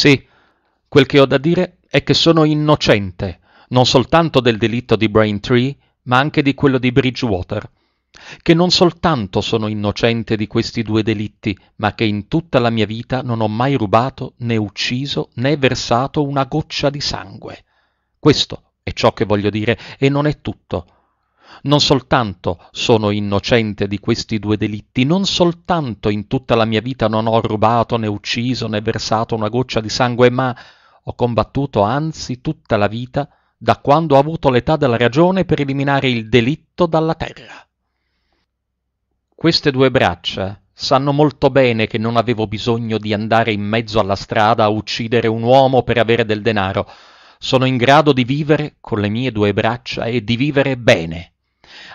Sì, quel che ho da dire è che sono innocente, non soltanto del delitto di Braintree, ma anche di quello di Bridgewater. Che non soltanto sono innocente di questi due delitti, ma che in tutta la mia vita non ho mai rubato, né ucciso, né versato una goccia di sangue. Questo è ciò che voglio dire e non è tutto. Non soltanto sono innocente di questi due delitti, non soltanto in tutta la mia vita non ho rubato né ucciso né versato una goccia di sangue, ma ho combattuto anzi tutta la vita da quando ho avuto l'età della ragione per eliminare il delitto dalla terra. Queste due braccia sanno molto bene che non avevo bisogno di andare in mezzo alla strada a uccidere un uomo per avere del denaro. Sono in grado di vivere con le mie due braccia e di vivere bene.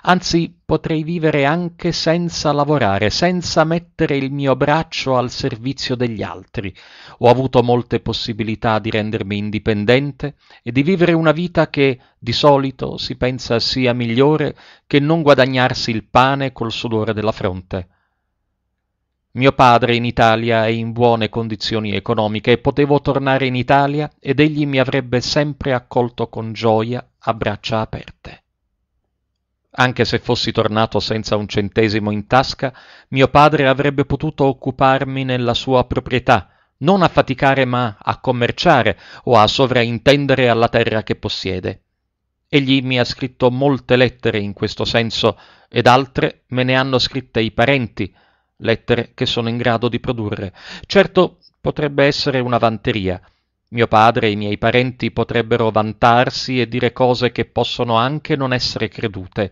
Anzi, potrei vivere anche senza lavorare, senza mettere il mio braccio al servizio degli altri. Ho avuto molte possibilità di rendermi indipendente e di vivere una vita che di solito si pensa sia migliore che non guadagnarsi il pane col sudore della fronte. Mio padre in Italia è in buone condizioni economiche e potevo tornare in Italia ed egli mi avrebbe sempre accolto con gioia a braccia aperte. Anche se fossi tornato senza un centesimo in tasca, mio padre avrebbe potuto occuparmi nella sua proprietà, non a faticare ma a commerciare o a sovraintendere alla terra che possiede. Egli mi ha scritto molte lettere in questo senso ed altre me ne hanno scritte i parenti, lettere che sono in grado di produrre. Certo potrebbe essere una vanteria, mio padre e i miei parenti potrebbero vantarsi e dire cose che possono anche non essere credute.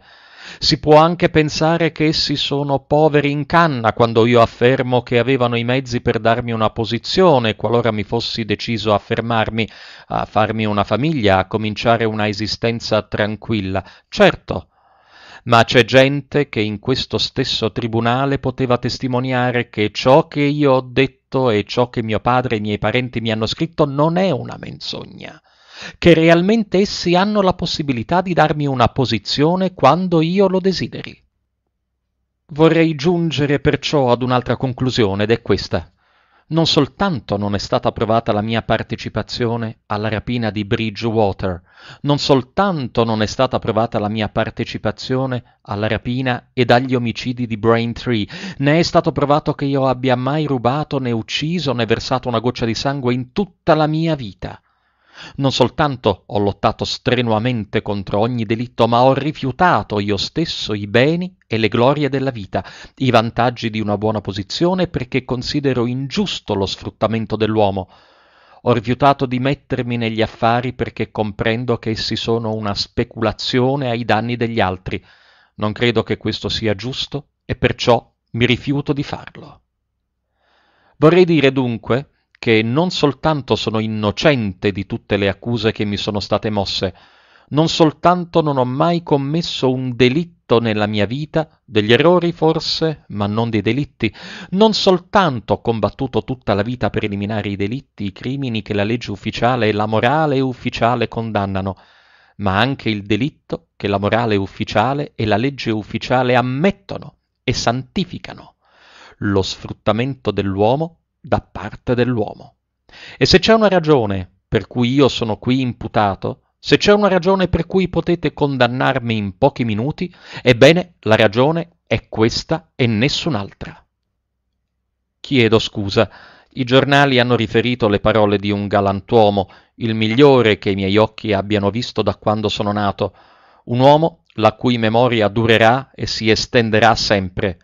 Si può anche pensare che essi sono poveri in canna quando io affermo che avevano i mezzi per darmi una posizione, qualora mi fossi deciso a fermarmi, a farmi una famiglia, a cominciare una esistenza tranquilla. Certo, ma c'è gente che in questo stesso tribunale poteva testimoniare che ciò che io ho detto scritto e ciò che mio padre e i miei parenti mi hanno scritto non è una menzogna, che realmente essi hanno la possibilità di darmi una posizione quando io lo desideri. Vorrei giungere perciò ad un'altra conclusione ed è questa non soltanto non è stata provata la mia partecipazione alla rapina di Bridgewater, non soltanto non è stata provata la mia partecipazione alla rapina ed agli omicidi di Braintree, né è stato provato che io abbia mai rubato né ucciso né versato una goccia di sangue in tutta la mia vita. Non soltanto ho lottato strenuamente contro ogni delitto, ma ho rifiutato io stesso i beni e le glorie della vita, i vantaggi di una buona posizione perché considero ingiusto lo sfruttamento dell'uomo. Ho rifiutato di mettermi negli affari perché comprendo che essi sono una speculazione ai danni degli altri. Non credo che questo sia giusto e perciò mi rifiuto di farlo. Vorrei dire dunque che non soltanto sono innocente di tutte le accuse che mi sono state mosse, non soltanto non ho mai commesso un delitto nella mia vita, degli errori forse, ma non dei delitti, non soltanto ho combattuto tutta la vita per eliminare i delitti, i crimini che la legge ufficiale e la morale ufficiale condannano, ma anche il delitto che la morale ufficiale e la legge ufficiale ammettono e santificano, lo sfruttamento dell'uomo da parte dell'uomo. E se c'è una ragione per cui io sono qui imputato, se c'è una ragione per cui potete condannarmi in pochi minuti, ebbene la ragione è questa e nessun'altra. Chiedo scusa. I giornali hanno riferito le parole di un galantuomo, il migliore che i miei occhi abbiano visto da quando sono nato, un uomo la cui memoria durerà e si estenderà sempre,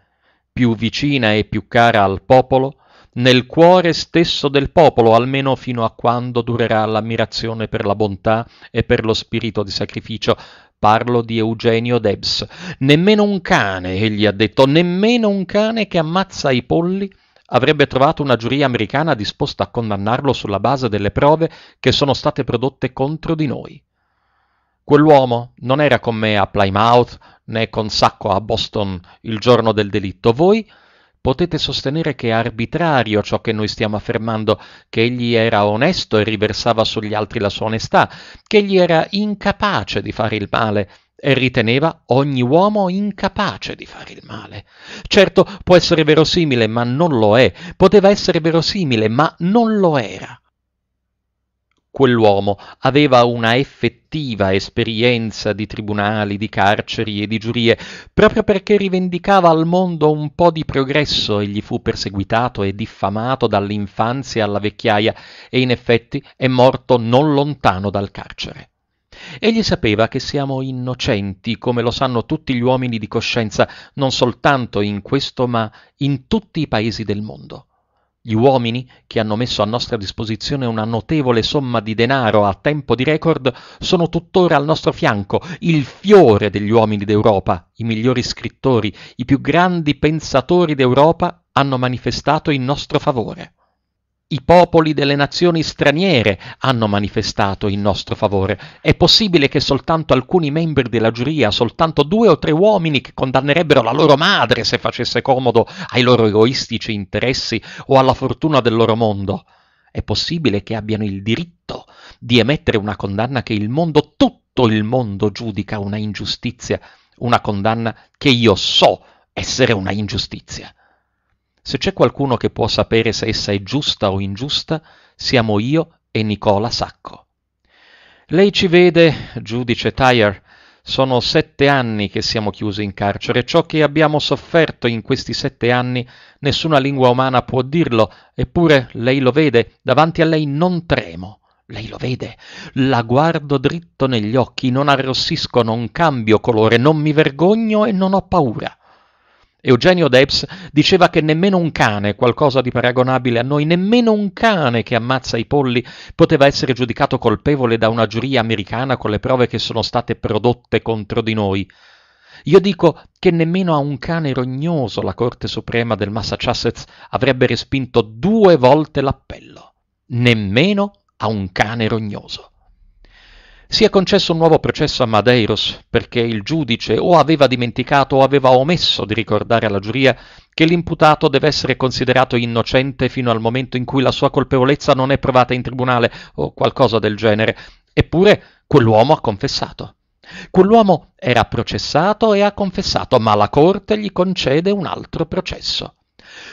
più vicina e più cara al popolo nel cuore stesso del popolo, almeno fino a quando durerà l'ammirazione per la bontà e per lo spirito di sacrificio. Parlo di Eugenio Debs. Nemmeno un cane, egli ha detto, nemmeno un cane che ammazza i polli avrebbe trovato una giuria americana disposta a condannarlo sulla base delle prove che sono state prodotte contro di noi. Quell'uomo non era con me a Plymouth né con Sacco a Boston il giorno del delitto. Voi Potete sostenere che è arbitrario ciò che noi stiamo affermando, che egli era onesto e riversava sugli altri la sua onestà, che egli era incapace di fare il male e riteneva ogni uomo incapace di fare il male. Certo, può essere verosimile, ma non lo è. Poteva essere verosimile, ma non lo era. Quell'uomo aveva una effettiva esperienza di tribunali, di carceri e di giurie, proprio perché rivendicava al mondo un po' di progresso egli fu perseguitato e diffamato dall'infanzia alla vecchiaia e in effetti è morto non lontano dal carcere. Egli sapeva che siamo innocenti, come lo sanno tutti gli uomini di coscienza, non soltanto in questo ma in tutti i paesi del mondo. Gli uomini, che hanno messo a nostra disposizione una notevole somma di denaro a tempo di record, sono tuttora al nostro fianco, il fiore degli uomini d'Europa, i migliori scrittori, i più grandi pensatori d'Europa hanno manifestato in nostro favore. I popoli delle nazioni straniere hanno manifestato in nostro favore. È possibile che soltanto alcuni membri della giuria, soltanto due o tre uomini che condannerebbero la loro madre se facesse comodo ai loro egoistici interessi o alla fortuna del loro mondo, è possibile che abbiano il diritto di emettere una condanna che il mondo, tutto il mondo giudica una ingiustizia, una condanna che io so essere una ingiustizia. Se c'è qualcuno che può sapere se essa è giusta o ingiusta, siamo io e Nicola Sacco. Lei ci vede, giudice Tyre, sono sette anni che siamo chiusi in carcere. Ciò che abbiamo sofferto in questi sette anni nessuna lingua umana può dirlo, eppure lei lo vede, davanti a lei non tremo. Lei lo vede, la guardo dritto negli occhi, non arrossisco, non cambio colore, non mi vergogno e non ho paura. Eugenio Debs diceva che nemmeno un cane, qualcosa di paragonabile a noi, nemmeno un cane che ammazza i polli poteva essere giudicato colpevole da una giuria americana con le prove che sono state prodotte contro di noi. Io dico che nemmeno a un cane rognoso la Corte Suprema del Massachusetts avrebbe respinto due volte l'appello. Nemmeno a un cane rognoso. Si è concesso un nuovo processo a Madeiros perché il giudice o aveva dimenticato o aveva omesso di ricordare alla giuria che l'imputato deve essere considerato innocente fino al momento in cui la sua colpevolezza non è provata in tribunale o qualcosa del genere. Eppure quell'uomo ha confessato. Quell'uomo era processato e ha confessato, ma la Corte gli concede un altro processo.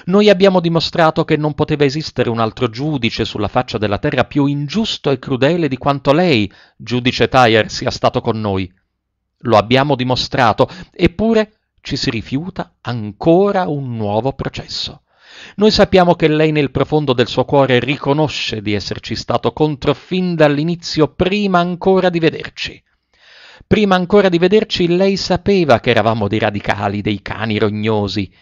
Noi abbiamo dimostrato che non poteva esistere un altro giudice sulla faccia della terra più ingiusto e crudele di quanto lei, giudice Tyre, sia stato con noi. Lo abbiamo dimostrato, eppure ci si rifiuta ancora un nuovo processo. Noi sappiamo che lei nel profondo del suo cuore riconosce di esserci stato contro fin dall'inizio, prima ancora di vederci. Prima ancora di vederci lei sapeva che eravamo dei radicali, dei cani rognosi,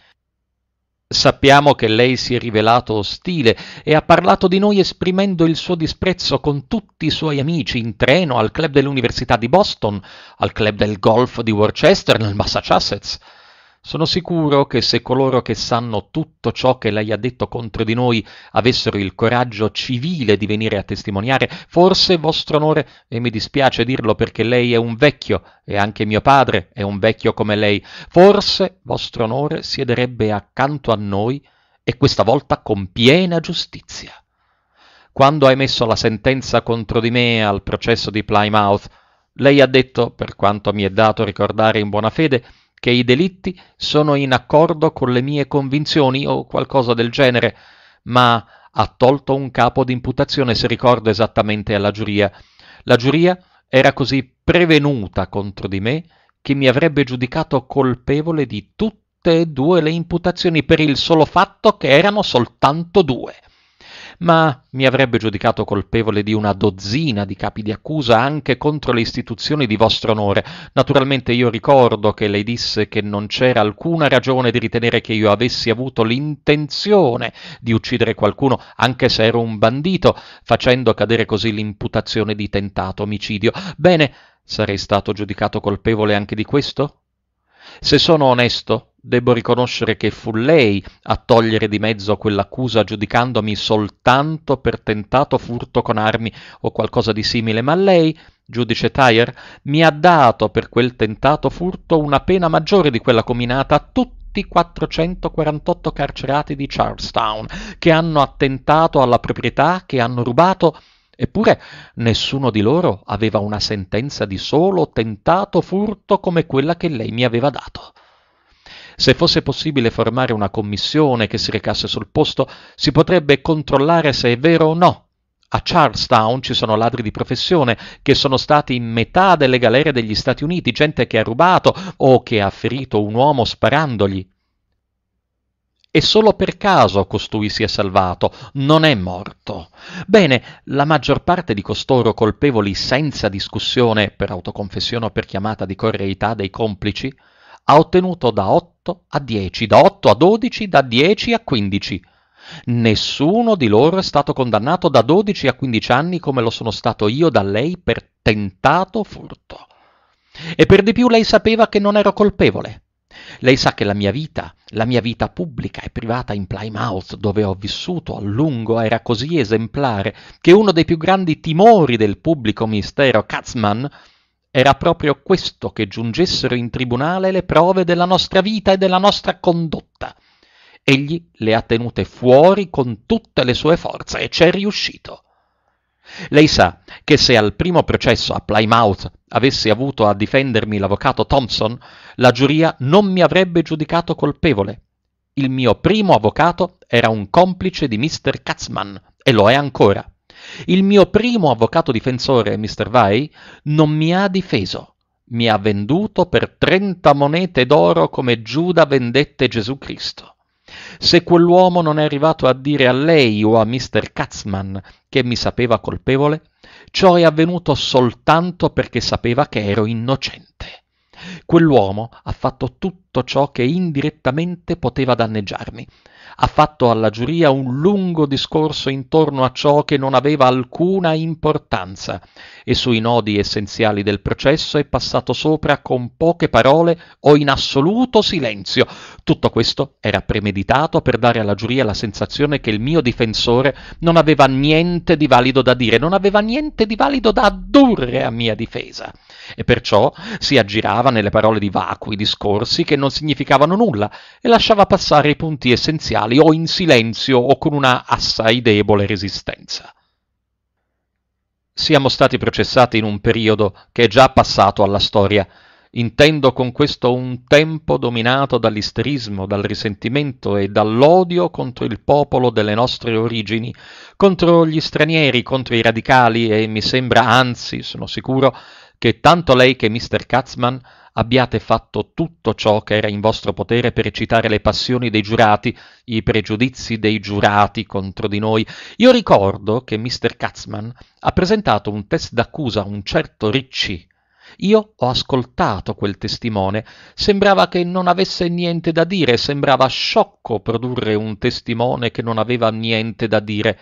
Sappiamo che lei si è rivelato ostile e ha parlato di noi esprimendo il suo disprezzo con tutti i suoi amici in treno al club dell'Università di Boston, al club del golf di Worcester nel Massachusetts. Sono sicuro che se coloro che sanno tutto ciò che lei ha detto contro di noi avessero il coraggio civile di venire a testimoniare, forse vostro onore, e mi dispiace dirlo perché lei è un vecchio e anche mio padre è un vecchio come lei, forse vostro onore siederebbe accanto a noi e questa volta con piena giustizia. Quando ha emesso la sentenza contro di me al processo di Plymouth, lei ha detto, per quanto mi è dato ricordare in buona fede, che i delitti sono in accordo con le mie convinzioni o qualcosa del genere, ma ha tolto un capo d'imputazione, se ricordo esattamente, alla giuria. La giuria era così prevenuta contro di me che mi avrebbe giudicato colpevole di tutte e due le imputazioni per il solo fatto che erano soltanto due ma mi avrebbe giudicato colpevole di una dozzina di capi di accusa anche contro le istituzioni di vostro onore. Naturalmente io ricordo che lei disse che non c'era alcuna ragione di ritenere che io avessi avuto l'intenzione di uccidere qualcuno, anche se ero un bandito, facendo cadere così l'imputazione di tentato omicidio. Bene, sarei stato giudicato colpevole anche di questo? Se sono onesto, debbo riconoscere che fu lei a togliere di mezzo quell'accusa giudicandomi soltanto per tentato furto con armi o qualcosa di simile, ma lei, giudice Tyre, mi ha dato per quel tentato furto una pena maggiore di quella combinata a tutti 448 carcerati di Charlestown che hanno attentato alla proprietà, che hanno rubato Eppure nessuno di loro aveva una sentenza di solo tentato furto come quella che lei mi aveva dato. Se fosse possibile formare una commissione che si recasse sul posto, si potrebbe controllare se è vero o no. A Charlestown ci sono ladri di professione che sono stati in metà delle galere degli Stati Uniti, gente che ha rubato o che ha ferito un uomo sparandogli e solo per caso costui si è salvato, non è morto. Bene, la maggior parte di costoro colpevoli senza discussione per autoconfessione o per chiamata di correità dei complici, ha ottenuto da 8 a 10, da 8 a 12, da 10 a 15. Nessuno di loro è stato condannato da 12 a 15 anni come lo sono stato io da lei per tentato furto. E per di più lei sapeva che non ero colpevole. Lei sa che la mia vita, la mia vita pubblica e privata in Plymouth, dove ho vissuto a lungo, era così esemplare che uno dei più grandi timori del pubblico mistero Katzmann era proprio questo che giungessero in tribunale le prove della nostra vita e della nostra condotta. Egli le ha tenute fuori con tutte le sue forze e c'è riuscito. Lei sa che se al primo processo a Plymouth avessi avuto a difendermi l'avvocato Thompson, la giuria non mi avrebbe giudicato colpevole. Il mio primo avvocato era un complice di Mr. Katzman e lo è ancora. Il mio primo avvocato difensore, Mr. Vai, non mi ha difeso. Mi ha venduto per 30 monete d'oro come Giuda vendette Gesù Cristo. Se quell'uomo non è arrivato a dire a lei o a Mr. Katzman che mi sapeva colpevole, Ciò è avvenuto soltanto perché sapeva che ero innocente. Quell'uomo ha fatto tutto ciò che indirettamente poteva danneggiarmi. Ha fatto alla giuria un lungo discorso intorno a ciò che non aveva alcuna importanza e sui nodi essenziali del processo è passato sopra con poche parole o in assoluto silenzio. Tutto questo era premeditato per dare alla giuria la sensazione che il mio difensore non aveva niente di valido da dire, non aveva niente di valido da addurre a mia difesa e perciò si aggirava nelle parole di vacui discorsi che non significavano nulla e lasciava passare i punti essenziali o in silenzio o con una assai debole resistenza. Siamo stati processati in un periodo che è già passato alla storia. Intendo con questo un tempo dominato dall'isterismo, dal risentimento e dall'odio contro il popolo delle nostre origini, contro gli stranieri, contro i radicali e mi sembra, anzi sono sicuro, che tanto lei che Mr. Katzman abbiate fatto tutto ciò che era in vostro potere per eccitare le passioni dei giurati, i pregiudizi dei giurati contro di noi. Io ricordo che Mr. Katzman ha presentato un test d'accusa a un certo Ricci. Io ho ascoltato quel testimone. Sembrava che non avesse niente da dire, sembrava sciocco produrre un testimone che non aveva niente da dire.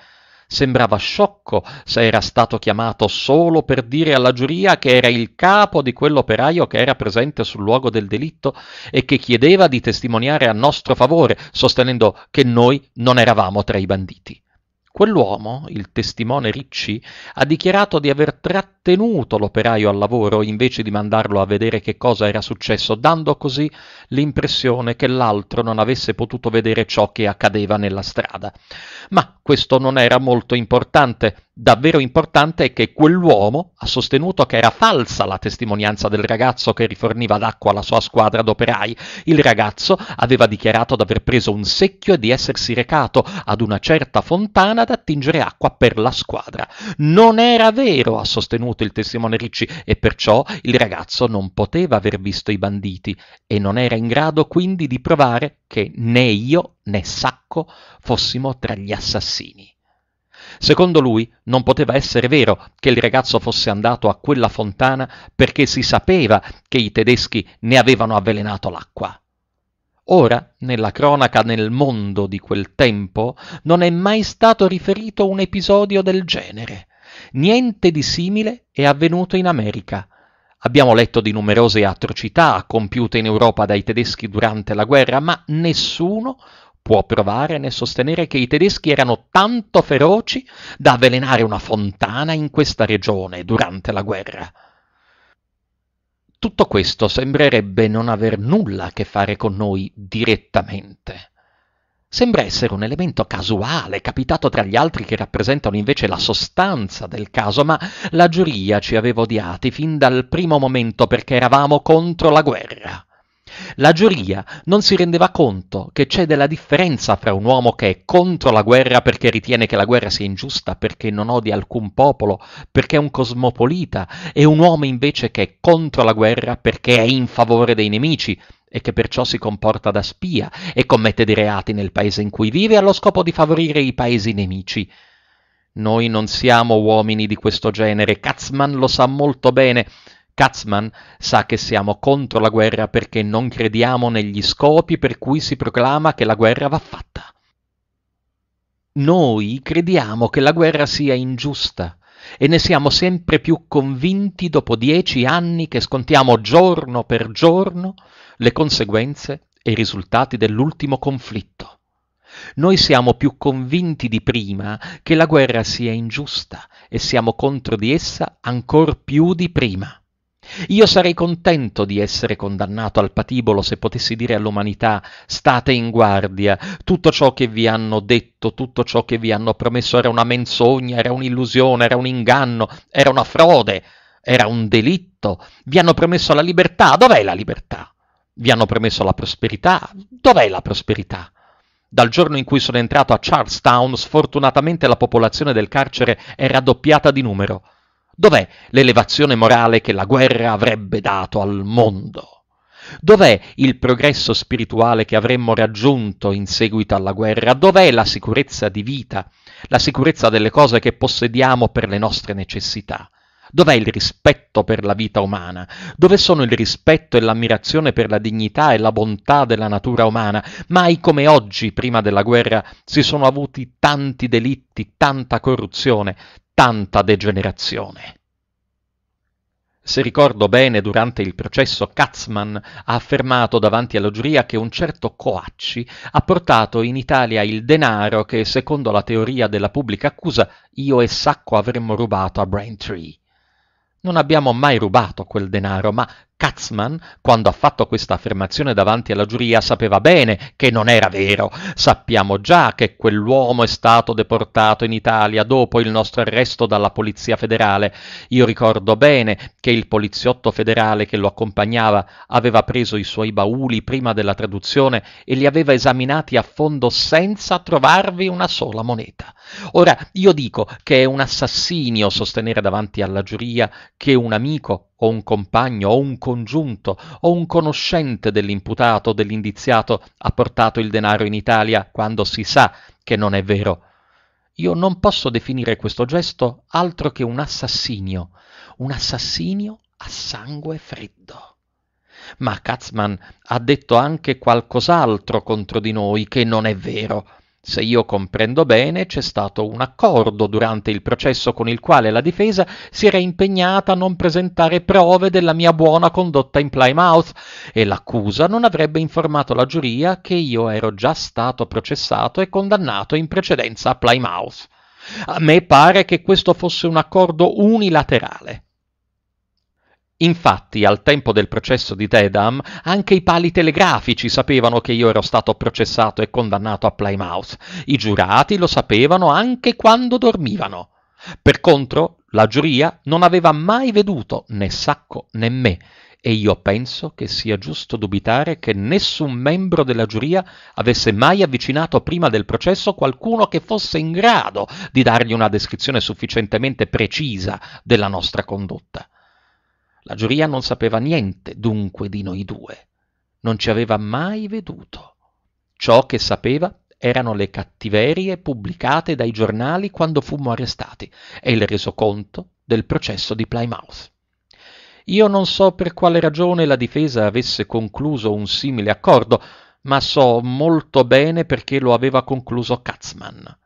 Sembrava sciocco se era stato chiamato solo per dire alla giuria che era il capo di quell'operaio che era presente sul luogo del delitto e che chiedeva di testimoniare a nostro favore, sostenendo che noi non eravamo tra i banditi. Quell'uomo, il testimone Ricci, ha dichiarato di aver trattenuto l'operaio al lavoro invece di mandarlo a vedere che cosa era successo, dando così l'impressione che l'altro non avesse potuto vedere ciò che accadeva nella strada. Ma questo non era molto importante, Davvero importante è che quell'uomo ha sostenuto che era falsa la testimonianza del ragazzo che riforniva d'acqua alla sua squadra d'operai. Il ragazzo aveva dichiarato di aver preso un secchio e di essersi recato ad una certa fontana ad attingere acqua per la squadra. Non era vero, ha sostenuto il testimone Ricci, e perciò il ragazzo non poteva aver visto i banditi e non era in grado quindi di provare che né io né Sacco fossimo tra gli assassini. Secondo lui non poteva essere vero che il ragazzo fosse andato a quella fontana perché si sapeva che i tedeschi ne avevano avvelenato l'acqua. Ora, nella cronaca nel mondo di quel tempo, non è mai stato riferito un episodio del genere. Niente di simile è avvenuto in America. Abbiamo letto di numerose atrocità compiute in Europa dai tedeschi durante la guerra, ma nessuno può provare nel sostenere che i tedeschi erano tanto feroci da avvelenare una fontana in questa regione durante la guerra. Tutto questo sembrerebbe non aver nulla a che fare con noi direttamente. Sembra essere un elemento casuale, capitato tra gli altri che rappresentano invece la sostanza del caso, ma la giuria ci aveva odiati fin dal primo momento perché eravamo contro la guerra. La giuria non si rendeva conto che c'è della differenza fra un uomo che è contro la guerra perché ritiene che la guerra sia ingiusta, perché non odia alcun popolo, perché è un cosmopolita, e un uomo invece che è contro la guerra perché è in favore dei nemici e che perciò si comporta da spia e commette dei reati nel paese in cui vive allo scopo di favorire i paesi nemici. Noi non siamo uomini di questo genere, Katzmann lo sa molto bene, Katzmann sa che siamo contro la guerra perché non crediamo negli scopi per cui si proclama che la guerra va fatta. Noi crediamo che la guerra sia ingiusta e ne siamo sempre più convinti dopo dieci anni che scontiamo giorno per giorno le conseguenze e i risultati dell'ultimo conflitto. Noi siamo più convinti di prima che la guerra sia ingiusta e siamo contro di essa ancor più di prima. Io sarei contento di essere condannato al patibolo se potessi dire all'umanità state in guardia, tutto ciò che vi hanno detto, tutto ciò che vi hanno promesso era una menzogna, era un'illusione, era un inganno, era una frode, era un delitto, vi hanno promesso la libertà, dov'è la libertà? Vi hanno promesso la prosperità, dov'è la prosperità? Dal giorno in cui sono entrato a Charlestown, sfortunatamente la popolazione del carcere è raddoppiata di numero. Dov'è l'elevazione morale che la guerra avrebbe dato al mondo? Dov'è il progresso spirituale che avremmo raggiunto in seguito alla guerra? Dov'è la sicurezza di vita, la sicurezza delle cose che possediamo per le nostre necessità? Dov'è il rispetto per la vita umana? Dove sono il rispetto e l'ammirazione per la dignità e la bontà della natura umana? Mai come oggi, prima della guerra, si sono avuti tanti delitti, tanta corruzione, tanta degenerazione. Se ricordo bene, durante il processo Katzmann ha affermato davanti alla giuria che un certo Coacci ha portato in Italia il denaro che, secondo la teoria della pubblica accusa, io e Sacco avremmo rubato a Braintree. Non abbiamo mai rubato quel denaro, ma Katzman, quando ha fatto questa affermazione davanti alla giuria, sapeva bene che non era vero. Sappiamo già che quell'uomo è stato deportato in Italia dopo il nostro arresto dalla Polizia Federale. Io ricordo bene che il poliziotto federale che lo accompagnava aveva preso i suoi bauli prima della traduzione e li aveva esaminati a fondo senza trovarvi una sola moneta. Ora, io dico che è un assassinio sostenere davanti alla giuria che un amico o un compagno o un congiunto o un conoscente dell'imputato o dell'indiziato ha portato il denaro in Italia quando si sa che non è vero. Io non posso definire questo gesto altro che un assassinio, un assassinio a sangue freddo. Ma Katzmann ha detto anche qualcos'altro contro di noi che non è vero se io comprendo bene, c'è stato un accordo durante il processo con il quale la difesa si era impegnata a non presentare prove della mia buona condotta in Plymouth e l'accusa non avrebbe informato la giuria che io ero già stato processato e condannato in precedenza a Plymouth. A me pare che questo fosse un accordo unilaterale. Infatti, al tempo del processo di Dedham, anche i pali telegrafici sapevano che io ero stato processato e condannato a Plymouth. I giurati lo sapevano anche quando dormivano. Per contro, la giuria non aveva mai veduto né Sacco né me, e io penso che sia giusto dubitare che nessun membro della giuria avesse mai avvicinato prima del processo qualcuno che fosse in grado di dargli una descrizione sufficientemente precisa della nostra condotta. La giuria non sapeva niente dunque di noi due, non ci aveva mai veduto. Ciò che sapeva erano le cattiverie pubblicate dai giornali quando fummo arrestati e il resoconto del processo di Plymouth. Io non so per quale ragione la difesa avesse concluso un simile accordo, ma so molto bene perché lo aveva concluso Katzman.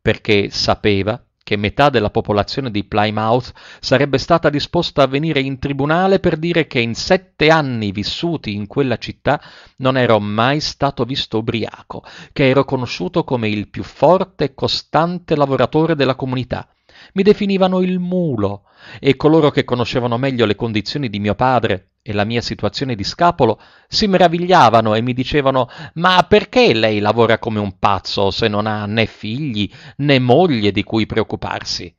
perché sapeva che metà della popolazione di Plymouth sarebbe stata disposta a venire in tribunale per dire che in sette anni vissuti in quella città non ero mai stato visto ubriaco, che ero conosciuto come il più forte e costante lavoratore della comunità. Mi definivano il mulo e coloro che conoscevano meglio le condizioni di mio padre e la mia situazione di scapolo si meravigliavano e mi dicevano ma perché lei lavora come un pazzo se non ha né figli né moglie di cui preoccuparsi?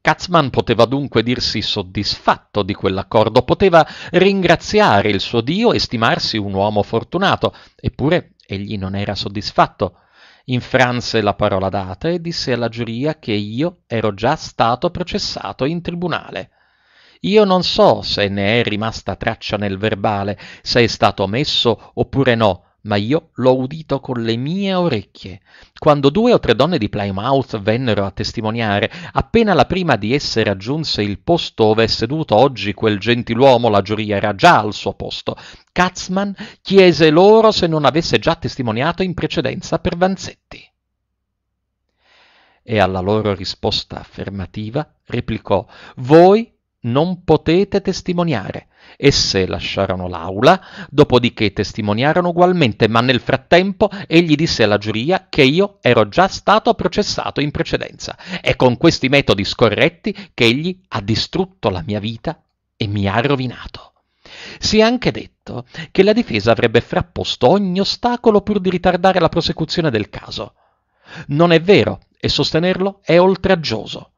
Katzmann poteva dunque dirsi soddisfatto di quell'accordo, poteva ringraziare il suo Dio e stimarsi un uomo fortunato, eppure egli non era soddisfatto. Infranse la parola data e disse alla giuria che io ero già stato processato in tribunale. Io non so se ne è rimasta traccia nel verbale, se è stato omesso oppure no, ma io l'ho udito con le mie orecchie. Quando due o tre donne di Plymouth vennero a testimoniare, appena la prima di esse raggiunse il posto ove è seduto oggi quel gentiluomo, la giuria era già al suo posto. Katzman chiese loro se non avesse già testimoniato in precedenza per Vanzetti. E alla loro risposta affermativa replicò Voi non potete testimoniare. Esse lasciarono l'aula, dopodiché testimoniarono ugualmente, ma nel frattempo egli disse alla giuria che io ero già stato processato in precedenza. e con questi metodi scorretti che egli ha distrutto la mia vita e mi ha rovinato. Si è anche detto che la difesa avrebbe frapposto ogni ostacolo pur di ritardare la prosecuzione del caso. Non è vero e sostenerlo è oltraggioso.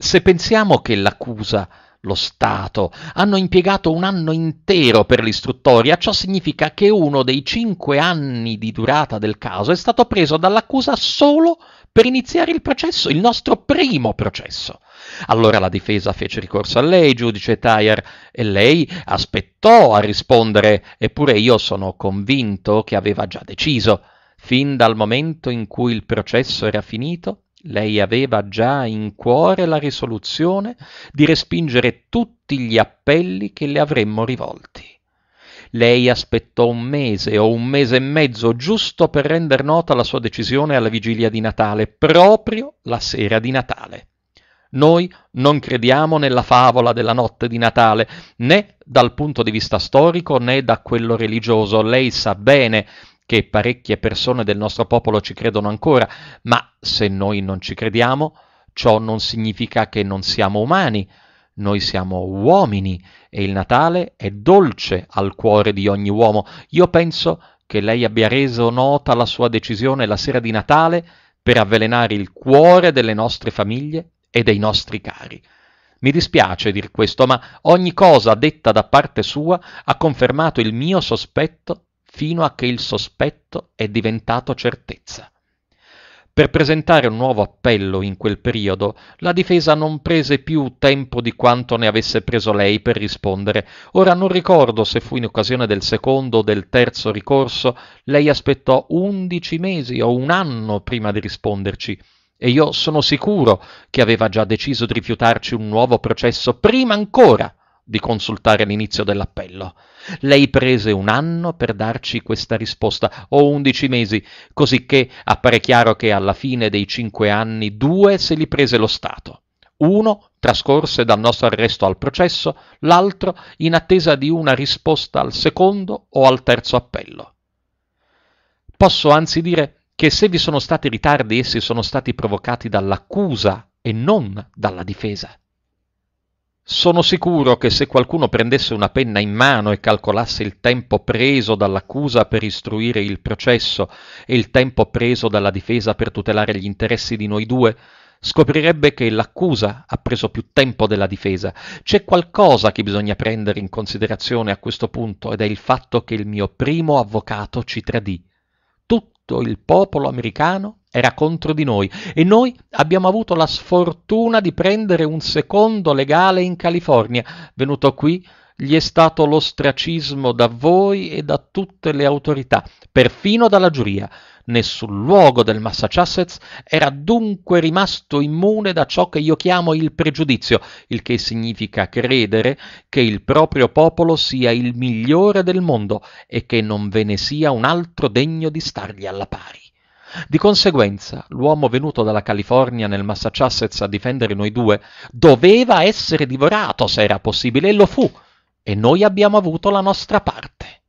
Se pensiamo che l'accusa lo Stato. Hanno impiegato un anno intero per l'istruttoria, ciò significa che uno dei cinque anni di durata del caso è stato preso dall'accusa solo per iniziare il processo, il nostro primo processo. Allora la difesa fece ricorso a lei, giudice Tyre, e lei aspettò a rispondere, eppure io sono convinto che aveva già deciso. Fin dal momento in cui il processo era finito, lei aveva già in cuore la risoluzione di respingere tutti gli appelli che le avremmo rivolti. Lei aspettò un mese o un mese e mezzo giusto per render nota la sua decisione alla vigilia di Natale, proprio la sera di Natale. Noi non crediamo nella favola della notte di Natale, né dal punto di vista storico né da quello religioso. Lei sa bene che parecchie persone del nostro popolo ci credono ancora, ma se noi non ci crediamo, ciò non significa che non siamo umani, noi siamo uomini e il Natale è dolce al cuore di ogni uomo. Io penso che lei abbia reso nota la sua decisione la sera di Natale per avvelenare il cuore delle nostre famiglie e dei nostri cari. Mi dispiace dir questo, ma ogni cosa detta da parte sua ha confermato il mio sospetto fino a che il sospetto è diventato certezza. Per presentare un nuovo appello in quel periodo, la difesa non prese più tempo di quanto ne avesse preso lei per rispondere. Ora non ricordo se fu in occasione del secondo o del terzo ricorso, lei aspettò undici mesi o un anno prima di risponderci. E io sono sicuro che aveva già deciso di rifiutarci un nuovo processo prima ancora di consultare l'inizio dell'appello. Lei prese un anno per darci questa risposta, o undici mesi, cosicché appare chiaro che alla fine dei cinque anni due se li prese lo Stato. Uno trascorse dal nostro arresto al processo, l'altro in attesa di una risposta al secondo o al terzo appello. Posso anzi dire che se vi sono stati ritardi essi sono stati provocati dall'accusa e non dalla difesa. Sono sicuro che se qualcuno prendesse una penna in mano e calcolasse il tempo preso dall'accusa per istruire il processo e il tempo preso dalla difesa per tutelare gli interessi di noi due, scoprirebbe che l'accusa ha preso più tempo della difesa. C'è qualcosa che bisogna prendere in considerazione a questo punto ed è il fatto che il mio primo avvocato ci tradì tutto il popolo americano era contro di noi e noi abbiamo avuto la sfortuna di prendere un secondo legale in California. Venuto qui gli è stato l'ostracismo da voi e da tutte le autorità, perfino dalla giuria. Nessun luogo del Massachusetts era dunque rimasto immune da ciò che io chiamo il pregiudizio, il che significa credere che il proprio popolo sia il migliore del mondo e che non ve ne sia un altro degno di stargli alla pari. Di conseguenza, l'uomo venuto dalla California nel Massachusetts a difendere noi due doveva essere divorato se era possibile e lo fu, e noi abbiamo avuto la nostra parte.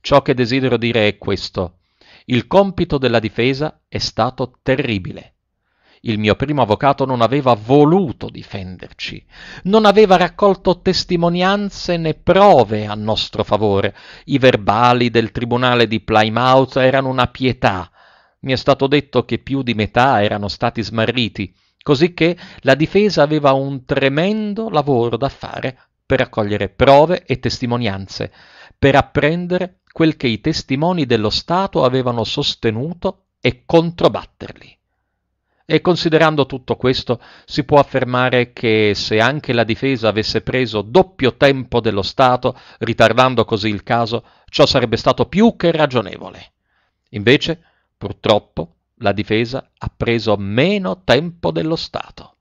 Ciò che desidero dire è questo. Il compito della difesa è stato terribile. Il mio primo avvocato non aveva voluto difenderci, non aveva raccolto testimonianze né prove a nostro favore. I verbali del tribunale di Plymouth erano una pietà. Mi è stato detto che più di metà erano stati smarriti, cosicché la difesa aveva un tremendo lavoro da fare per raccogliere prove e testimonianze per apprendere quel che i testimoni dello Stato avevano sostenuto e controbatterli. E considerando tutto questo, si può affermare che se anche la difesa avesse preso doppio tempo dello Stato, ritardando così il caso, ciò sarebbe stato più che ragionevole. Invece, purtroppo, la difesa ha preso meno tempo dello Stato.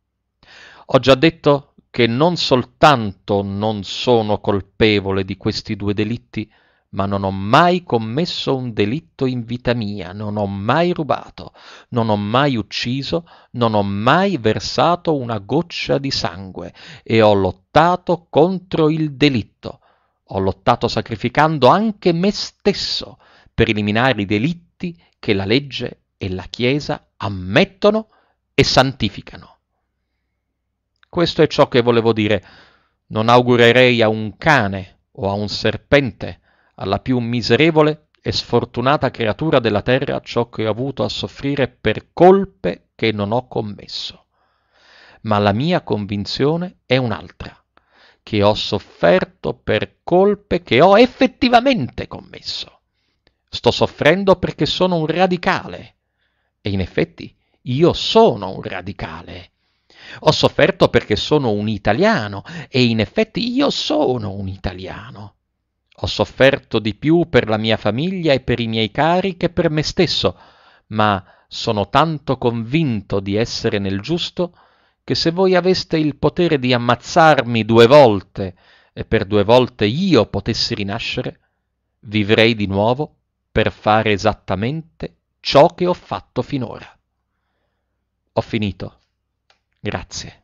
Ho già detto che non soltanto non sono colpevole di questi due delitti, ma non ho mai commesso un delitto in vita mia, non ho mai rubato, non ho mai ucciso, non ho mai versato una goccia di sangue e ho lottato contro il delitto. Ho lottato sacrificando anche me stesso per eliminare i delitti che la legge e la Chiesa ammettono e santificano. Questo è ciò che volevo dire. Non augurerei a un cane o a un serpente, alla più miserevole e sfortunata creatura della terra, ciò che ho avuto a soffrire per colpe che non ho commesso. Ma la mia convinzione è un'altra, che ho sofferto per colpe che ho effettivamente commesso. Sto soffrendo perché sono un radicale. E in effetti io sono un radicale ho sofferto perché sono un italiano e in effetti io sono un italiano. Ho sofferto di più per la mia famiglia e per i miei cari che per me stesso, ma sono tanto convinto di essere nel giusto che se voi aveste il potere di ammazzarmi due volte e per due volte io potessi rinascere, vivrei di nuovo per fare esattamente ciò che ho fatto finora. Ho finito. Grazie.